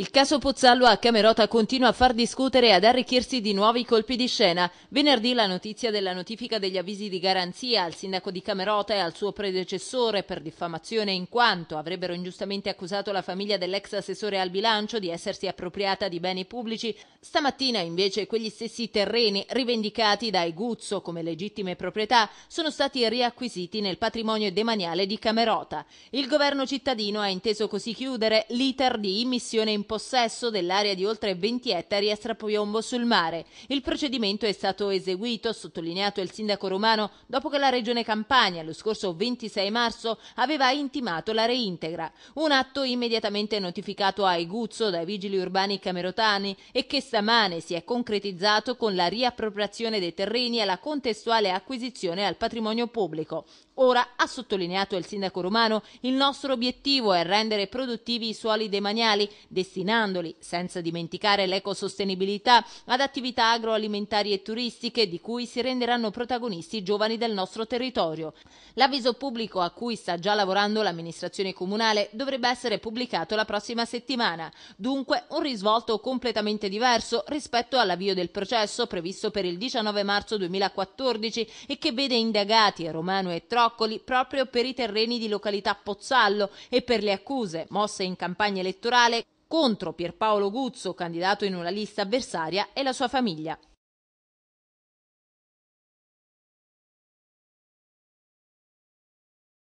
Il caso Pozzallo a Camerota continua a far discutere e ad arricchirsi di nuovi colpi di scena. Venerdì la notizia della notifica degli avvisi di garanzia al sindaco di Camerota e al suo predecessore per diffamazione in quanto avrebbero ingiustamente accusato la famiglia dell'ex assessore al bilancio di essersi appropriata di beni pubblici. Stamattina invece quegli stessi terreni rivendicati da Eguzzo come legittime proprietà sono stati riacquisiti nel patrimonio demaniale di Camerota. Il governo cittadino ha inteso così chiudere l'iter di immissione in possesso dell'area di oltre 20 ettari a strapiombo sul mare. Il procedimento è stato eseguito, sottolineato il sindaco romano, dopo che la regione Campania lo scorso 26 marzo aveva intimato la reintegra, un atto immediatamente notificato a Eguzzo dai vigili urbani camerotani e che stamane si è concretizzato con la riappropriazione dei terreni e la contestuale acquisizione al patrimonio pubblico. Ora, ha sottolineato il sindaco romano, il nostro obiettivo è rendere produttivi i suoli demaniali destinati destinandoli, senza dimenticare l'ecosostenibilità, ad attività agroalimentari e turistiche di cui si renderanno protagonisti i giovani del nostro territorio. L'avviso pubblico a cui sta già lavorando l'amministrazione comunale dovrebbe essere pubblicato la prossima settimana, dunque un risvolto completamente diverso rispetto all'avvio del processo previsto per il 19 marzo 2014 e che vede indagati Romano e Troccoli proprio per i terreni di località Pozzallo e per le accuse mosse in campagna elettorale contro Pierpaolo Guzzo, candidato in una lista avversaria, e la sua famiglia.